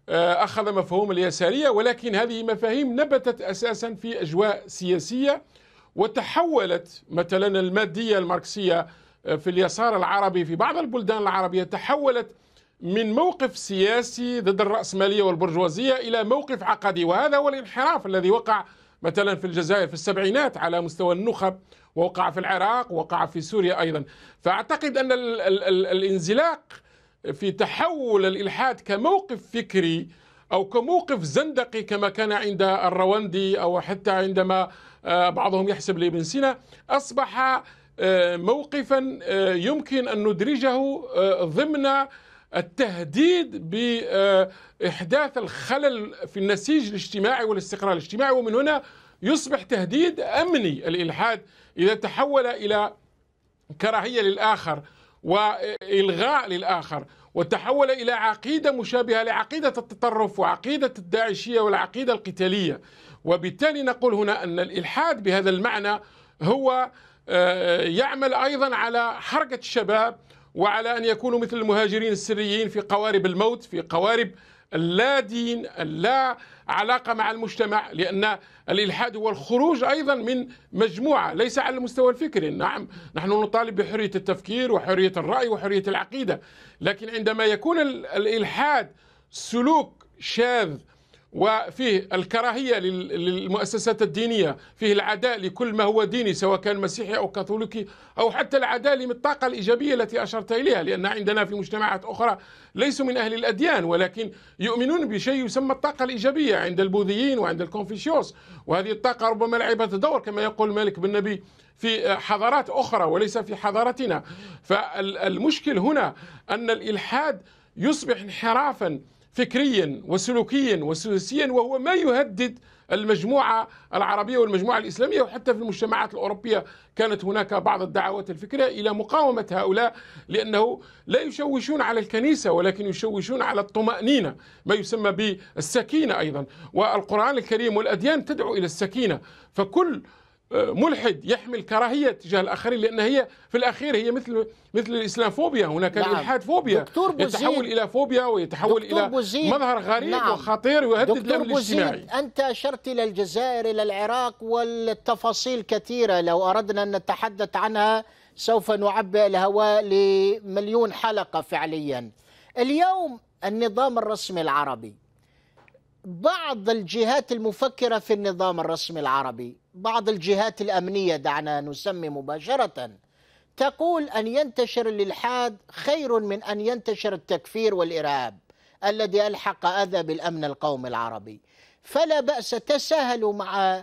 آه، اخذ مفهوم اليساريه ولكن هذه مفاهيم نبتت اساسا في اجواء سياسيه وتحولت مثلا الماديه الماركسيه آه، في اليسار العربي في بعض البلدان العربيه تحولت من موقف سياسي ضد الرأسمالية والبرجوازية إلى موقف عقدي وهذا هو الانحراف الذي وقع مثلا في الجزائر في السبعينات على مستوى النخب ووقع في العراق ووقع في سوريا أيضا فأعتقد أن الـ الـ الـ الانزلاق في تحول الإلحاد كموقف فكري أو كموقف زندقي كما كان عند الرواندي أو حتى عندما آه، بعضهم يحسب لابن سينا أصبح آه، موقفا آه، يمكن أن ندرجه ضمن التهديد بإحداث الخلل في النسيج الاجتماعي والاستقرار الاجتماعي ومن هنا يصبح تهديد امني الالحاد اذا تحول الى كراهيه للاخر والغاء للاخر وتحول الى عقيده مشابهه لعقيده التطرف وعقيده الداعشيه والعقيده القتاليه وبالتالي نقول هنا ان الالحاد بهذا المعنى هو آه، يعمل ايضا على حركه الشباب وعلى ان يكونوا مثل المهاجرين السريين في قوارب الموت في قوارب اللا دين اللا علاقة مع المجتمع لأن الإلحاد هو الخروج أيضا من مجموعة ليس على المستوى الفكري نعم نحن نطالب بحرية التفكير وحرية الرأي وحرية العقيدة لكن عندما يكون الإلحاد سلوك شاذ وفيه الكراهية للمؤسسات الدينية فيه العداء لكل ما هو ديني سواء كان مسيحي أو كاثوليكي أو حتى العداء للطاقة الإيجابية التي أشرت إليها لأن عندنا في مجتمعات أخرى ليسوا من أهل الأديان ولكن يؤمنون بشيء يسمى الطاقة الإيجابية عند البوذيين وعند الكونفوشيوس وهذه الطاقة ربما لعبت دور كما يقول مالك بن نبي في حضارات أخرى وليس في حضارتنا فالمشكل هنا أن الإلحاد يصبح انحرافا فكريا وسلوكيا وسياسيا وهو ما يهدد المجموعة العربية والمجموعة الإسلامية وحتى في المجتمعات الأوروبية كانت هناك بعض الدعوات الفكرية إلى مقاومة هؤلاء لأنه لا يشوشون على الكنيسة ولكن يشوشون على الطمأنينة ما يسمى بالسكينة أيضا والقرآن الكريم والأديان تدعو إلى السكينة فكل آه، ملحد يحمل كراهيه تجاه الاخرين لان هي في الاخير هي مثل مثل الاسلام فوبيا هناك نعم. الالحاد فوبيا دكتور يتحول الى فوبيا ويتحول الى بوزيد. مظهر غريب نعم. وخطير ويهدد الامن الاجتماعي انت اشرت الى الجزائر الى العراق والتفاصيل كثيره لو اردنا ان نتحدث عنها سوف نعبئ الهواء لمليون حلقه فعليا اليوم النظام الرسمي العربي بعض الجهات المفكره في النظام الرسمي العربي بعض الجهات الامنيه دعنا نسمي مباشره تقول ان ينتشر الالحاد خير من ان ينتشر التكفير والارهاب الذي الحق اذى بالامن القومي العربي فلا باس تساهلوا مع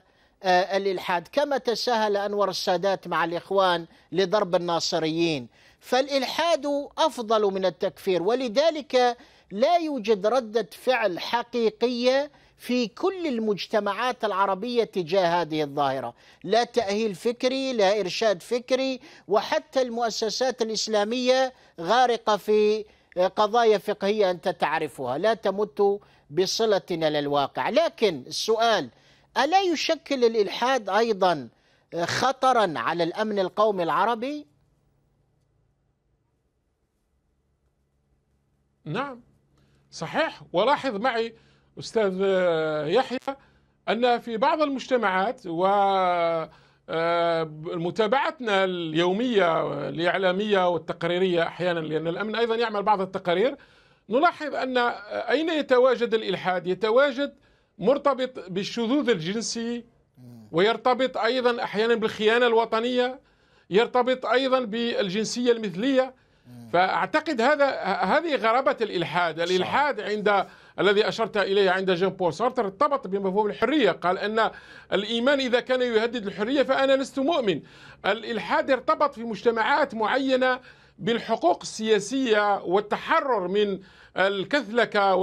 آه، الالحاد كما تساهل انور السادات مع الاخوان لضرب الناصريين فالالحاد افضل من التكفير ولذلك لا يوجد رده فعل حقيقيه في كل المجتمعات العربية تجاه هذه الظاهرة لا تأهيل فكري لا إرشاد فكري وحتى المؤسسات الإسلامية غارقة في قضايا فقهية أنت تعرفها لا تمت بصلتنا للواقع لكن السؤال ألا يشكل الإلحاد أيضا خطرا على الأمن القومي العربي؟ نعم صحيح ولاحظ معي أستاذ يحيى أن في بعض المجتمعات و آه، متابعتنا اليومية الإعلامية والتقريرية أحيانا لأن الأمن أيضا يعمل بعض التقارير نلاحظ أن أين يتواجد الإلحاد يتواجد مرتبط بالشذوذ الجنسي ويرتبط أيضا أحيانا بالخيانة الوطنية يرتبط أيضا بالجنسية المثلية فأعتقد هذا هذه غرابة الإلحاد الإلحاد عند الذي أشرت إليه عند جان بول سارتر ارتبط بمفهوم الحرية قال أن الإيمان إذا كان يهدد الحرية فأنا لست مؤمن الإلحاد ارتبط في مجتمعات معينة بالحقوق السياسية والتحرر من الكثلكة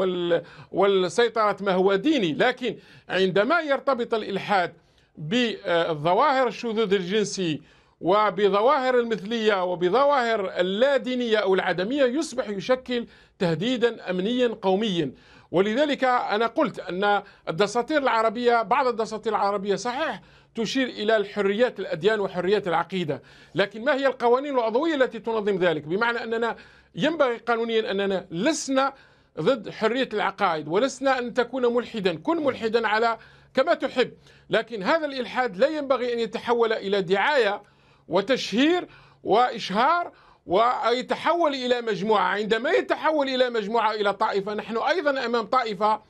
والسيطرة ما هو ديني لكن عندما يرتبط الإلحاد بظواهر الشذوذ الجنسي وبظواهر المثلية وبظواهر اللادينية أو العدمية يصبح يشكل تهديدا أمنيا قوميا ولذلك أنا قلت أن الدساتير العربية بعض الدساتير العربية صحيح تشير إلى الحريات الأديان وحريات العقيدة لكن ما هي القوانين العضوية التي تنظم ذلك بمعنى أننا ينبغي قانونيا أننا لسنا ضد حرية العقائد ولسنا أن تكون ملحدا كن ملحدا على كما تحب لكن هذا الإلحاد لا ينبغي أن يتحول إلى دعاية وتشهير وإشهار ويتحول إلى مجموعة عندما يتحول إلى مجموعة إلى طائفة نحن أيضا أمام طائفة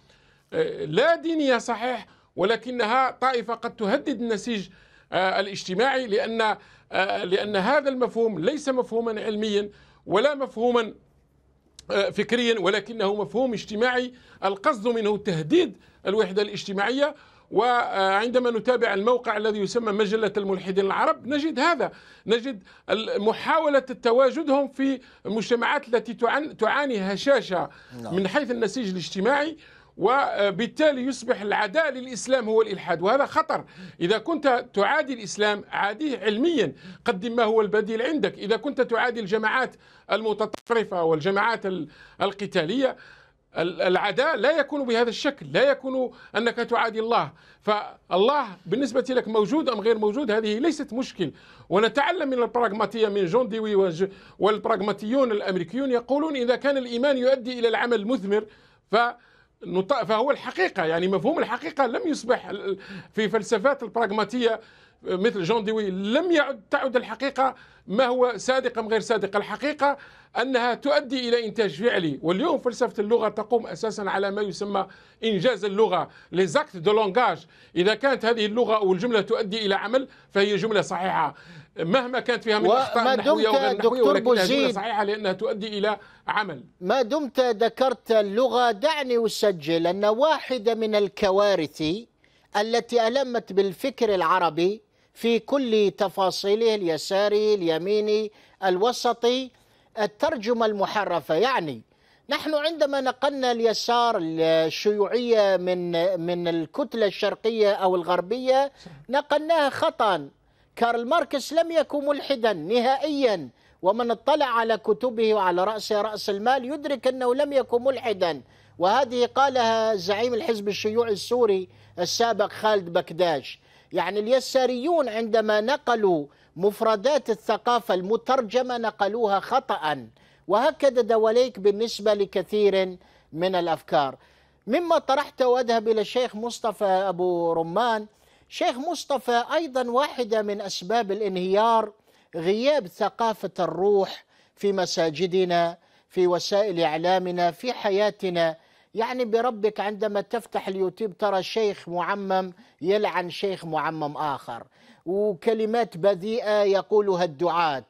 آه، لا دينية صحيح ولكنها طائفة قد تهدد النسيج آه، الاجتماعي لأن آه، لأن هذا المفهوم ليس مفهوما علميا ولا مفهوما فكريا ولكنه مفهوم اجتماعي القصد منه تهديد الوحدة الاجتماعية وعندما نتابع الموقع الذي يسمى مجلة الملحدين العرب نجد هذا نجد محاولة تواجدهم في المجتمعات التي تعاني هشاشة نعم. من حيث النسيج الاجتماعي وبالتالي يصبح العداء للإسلام هو الإلحاد وهذا خطر إذا كنت تعادي الإسلام عاديه علميا قدم ما هو البديل عندك إذا كنت تعادي الجماعات المتطرفة والجماعات القتالية العداء لا يكون بهذا الشكل لا يكون أنك تعادي الله فالله بالنسبة لك موجود أم غير موجود هذه ليست مشكل ونتعلم من البراغماتية من جون ديوي والبراغماتيون الأمريكيون يقولون إذا كان الإيمان يؤدي إلى العمل المثمر ف فهو الحقيقة يعني مفهوم الحقيقة لم يصبح في فلسفات البراغماتية مثل جون ديوي لم يعد تعد الحقيقة ما هو صادق أم غير صادق الحقيقة أنها تؤدي إلى إنتاج فعلي واليوم فلسفة اللغة تقوم أساسا على ما يسمى إنجاز اللغة ليزاكت دو لونغاج إذا كانت هذه اللغة أو الجملة تؤدي إلى عمل فهي جملة صحيحة مهما كانت فيها من اخطاء نحويه وغير نحويه ولكنها جمله صحيحه لانها تؤدي الى عمل ما دمت ذكرت اللغه دعني اسجل ان واحده من الكوارث التي ألمت بالفكر العربي في كل تفاصيله اليساري اليميني الوسطي الترجمة المحرفة يعني نحن عندما نقلنا اليسار الشيوعية من من الكتلة الشرقية أو الغربية نقلناها خطأ كارل ماركس لم يكن ملحدا نهائيا ومن اطلع على كتبه وعلى رأسه رأس المال يدرك أنه لم يكن ملحدا وهذه قالها زعيم الحزب الشيوعي السوري السابق خالد بكداش يعني اليساريون عندما نقلوا مفردات الثقافة المترجمة نقلوها خطأ وهكذا دواليك بالنسبة لكثير من الأفكار مما طرحته وأذهب إلى الشيخ مصطفى أبو رمان شيخ مصطفى أيضا واحدة من أسباب الانهيار غياب ثقافة الروح في مساجدنا في وسائل إعلامنا في حياتنا يعني بربك عندما تفتح اليوتيوب ترى شيخ معمم يلعن شيخ معمم آخر وكلمات بذيئة يقولها الدعاة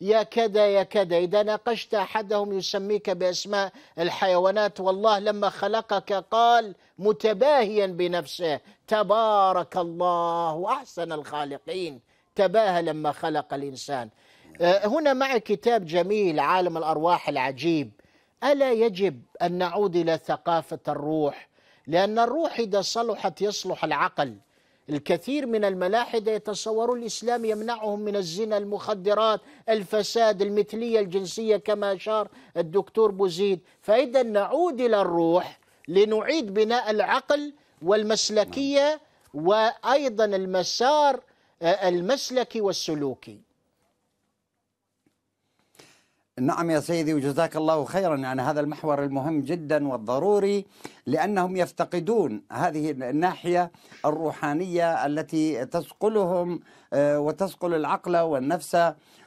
يا كذا يا كذا إذا ناقشت أحدهم يسميك بأسماء الحيوانات والله لما خلقك قال متباهيا بنفسه تبارك الله أحسن الخالقين تباهى لما خلق الإنسان آه، هنا معي كتاب جميل عالم الأرواح العجيب الا يجب ان نعود الى ثقافه الروح لان الروح اذا صلحت يصلح العقل الكثير من الملاحدة يتصورون الإسلام يمنعهم من الزنا المخدرات الفساد المثلية الجنسية كما أشار الدكتور بوزيد فإذا نعود إلى الروح لنعيد بناء العقل والمسلكية نعم. وأيضا المسار آه، المسلكي والسلوكي نعم يا سيدي وجزاك الله خيرا يعني هذا المحور المهم جدا والضروري لانهم يفتقدون هذه الناحيه الروحانيه التي تسقلهم آه، وتسقل العقل والنفس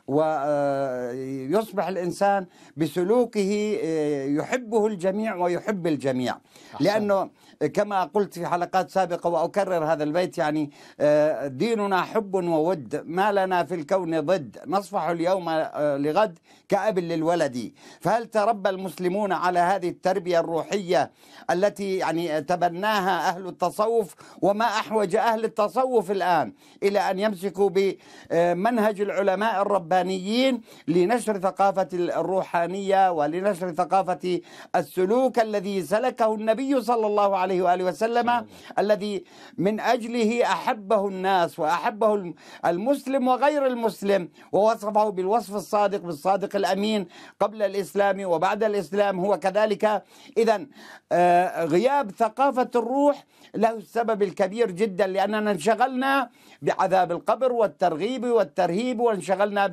ويصبح آه، الانسان بسلوكه آه، يحبه الجميع ويحب الجميع لانه كما قلت في حلقات سابقة وأكرر هذا البيت يعني آه، ديننا حب وود ما لنا في الكون ضد نصفح اليوم آه، لغد كأب للولد فهل تربى المسلمون على هذه التربية الروحية التي يعني تبناها أهل التصوف وما أحوج أهل التصوف الآن إلى أن يمسكوا بمنهج العلماء الربانيين لنشر ثقافة الروحانية ولنشر ثقافة السلوك الذي سلكه النبي صلى الله عليه عليه واله وسلم الذي من اجله احبه الناس واحبه المسلم وغير المسلم ووصفه بالوصف الصادق بالصادق الامين قبل الاسلام وبعد الاسلام هو كذلك اذا آه، غياب ثقافه الروح له السبب الكبير جدا لاننا انشغلنا بعذاب القبر والترغيب والترهيب وانشغلنا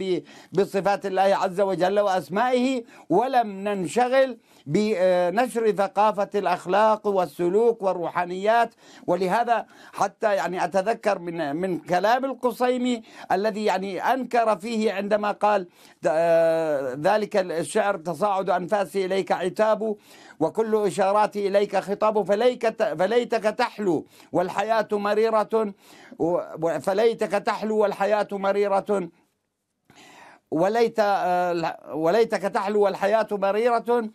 بصفات الله عز وجل واسمائه ولم ننشغل بنشر ثقافة الأخلاق والسلوك والروحانيات ولهذا حتى يعني أتذكر من من كلام القصيمي الذي يعني أنكر فيه عندما قال آه، ذلك الشعر تصاعد أنفاسي إليك عتاب وكل إشاراتي إليك خطاب فليك فليتك تحلو والحياة مريرة فليتك تحلو والحياة مريرة وليت آه، وليتك تحلو والحياة مريرة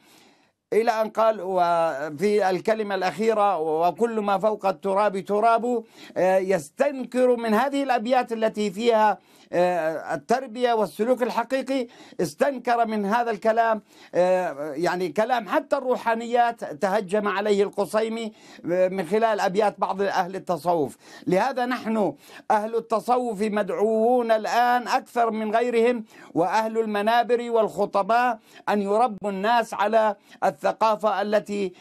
إلى أن قال وفي الكلمة الأخيرة وكل ما فوق التراب تراب آه، يستنكر من هذه الأبيات التي فيها آه، التربية والسلوك الحقيقي استنكر من هذا الكلام آه، يعني كلام حتى الروحانيات تهجم عليه القصيمي آه، من خلال أبيات بعض أهل التصوف لهذا نحن أهل التصوف مدعوون الآن أكثر من غيرهم وأهل المنابر والخطباء أن يربوا الناس على الثقافة التي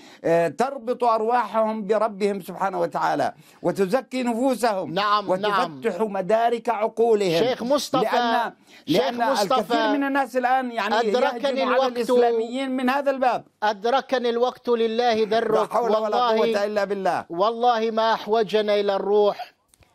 تربط أرواحهم بربهم سبحانه وتعالى وتزكي نفوسهم نعم, نعم. وتفتح نعم. مدارك عقولهم شيخ مصطفى لأن شيخ لأن مصطفى الكثير من الناس الآن يعني أدركني الوقت على الإسلاميين من هذا الباب أدركني الوقت لله درك لا حول ولا قوة إلا بالله والله ما أحوجنا إلى الروح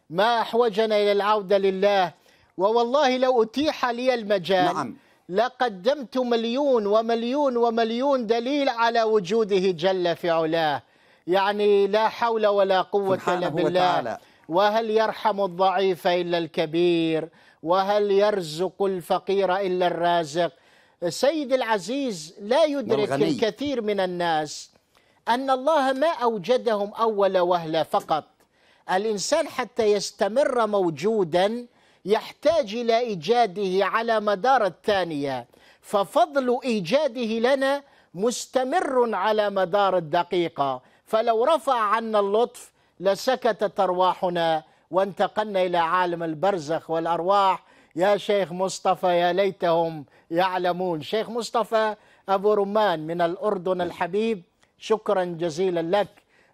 ما أحوجنا إلى العودة لله ووالله لو أتيح لي المجال نعم لقدمت مليون ومليون ومليون دليل على وجوده جل في علاه يعني لا حول ولا قوة إلا بالله وتعالى. وهل يرحم الضعيف إلا الكبير وهل يرزق الفقير إلا الرازق سيد العزيز لا يدرك والغني. الكثير من الناس أن الله ما أوجدهم أول وهلة فقط الإنسان حتى يستمر موجودا يحتاج إلى إيجاده على مدار الثانية ففضل إيجاده لنا مستمر على مدار الدقيقة فلو رفع عنا اللطف لسكتت أرواحنا وانتقلنا إلى عالم البرزخ والأرواح يا شيخ مصطفى يا ليتهم يعلمون شيخ مصطفى أبو رمان من الأردن الحبيب شكرا جزيلا لك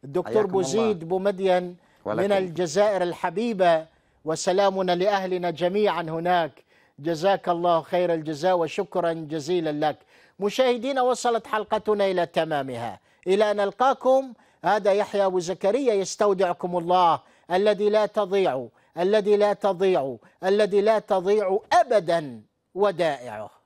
الدكتور بوزيد بومدين من الجزائر الحبيبة وسلامنا لأهلنا جميعا هناك جزاك الله خير الجزاء وشكرا جزيلا لك مشاهدينا وصلت حلقتنا إلى تمامها إلى أن نلقاكم هذا يحيى وزكريا يستودعكم الله الذي لا تضيع الذي لا تضيع الذي لا تضيع أبدا ودائعه